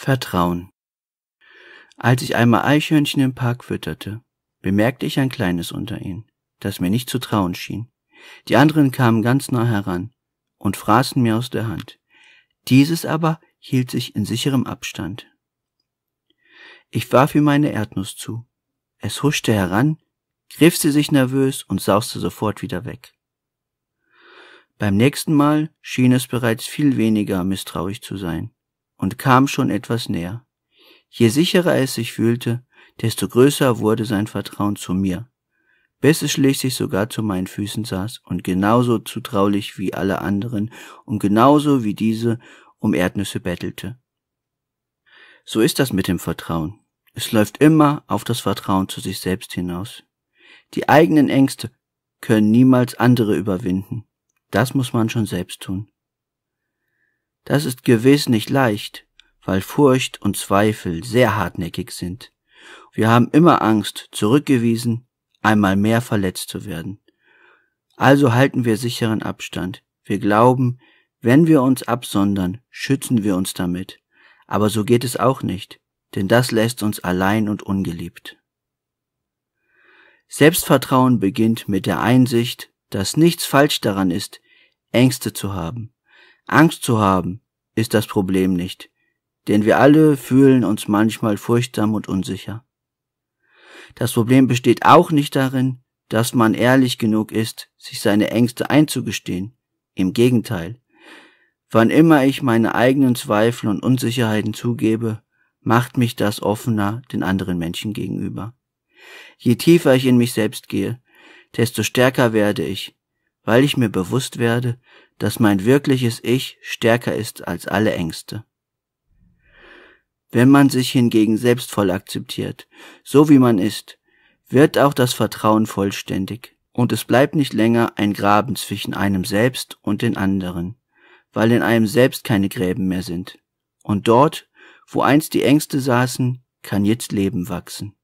Vertrauen. Als ich einmal Eichhörnchen im Park fütterte, bemerkte ich ein kleines unter ihnen, das mir nicht zu trauen schien. Die anderen kamen ganz nah heran und fraßen mir aus der Hand. Dieses aber hielt sich in sicherem Abstand. Ich warf ihm meine Erdnuss zu. Es huschte heran, griff sie sich nervös und sauste sofort wieder weg. Beim nächsten Mal schien es bereits viel weniger misstrauisch zu sein und kam schon etwas näher. Je sicherer es sich fühlte, desto größer wurde sein Vertrauen zu mir, bis es schließlich sogar zu meinen Füßen saß und genauso zutraulich wie alle anderen und genauso wie diese um Erdnüsse bettelte. So ist das mit dem Vertrauen. Es läuft immer auf das Vertrauen zu sich selbst hinaus. Die eigenen Ängste können niemals andere überwinden. Das muss man schon selbst tun. Das ist gewiss nicht leicht, weil Furcht und Zweifel sehr hartnäckig sind. Wir haben immer Angst, zurückgewiesen, einmal mehr verletzt zu werden. Also halten wir sicheren Abstand. Wir glauben, wenn wir uns absondern, schützen wir uns damit. Aber so geht es auch nicht, denn das lässt uns allein und ungeliebt. Selbstvertrauen beginnt mit der Einsicht, dass nichts falsch daran ist, Ängste zu haben. Angst zu haben ist das Problem nicht, denn wir alle fühlen uns manchmal furchtsam und unsicher. Das Problem besteht auch nicht darin, dass man ehrlich genug ist, sich seine Ängste einzugestehen. Im Gegenteil. Wann immer ich meine eigenen Zweifel und Unsicherheiten zugebe, macht mich das offener den anderen Menschen gegenüber. Je tiefer ich in mich selbst gehe, desto stärker werde ich, weil ich mir bewusst werde, dass mein wirkliches Ich stärker ist als alle Ängste. Wenn man sich hingegen selbst voll akzeptiert, so wie man ist, wird auch das Vertrauen vollständig, und es bleibt nicht länger ein Graben zwischen einem selbst und den anderen, weil in einem selbst keine Gräben mehr sind. Und dort, wo einst die Ängste saßen, kann jetzt Leben wachsen.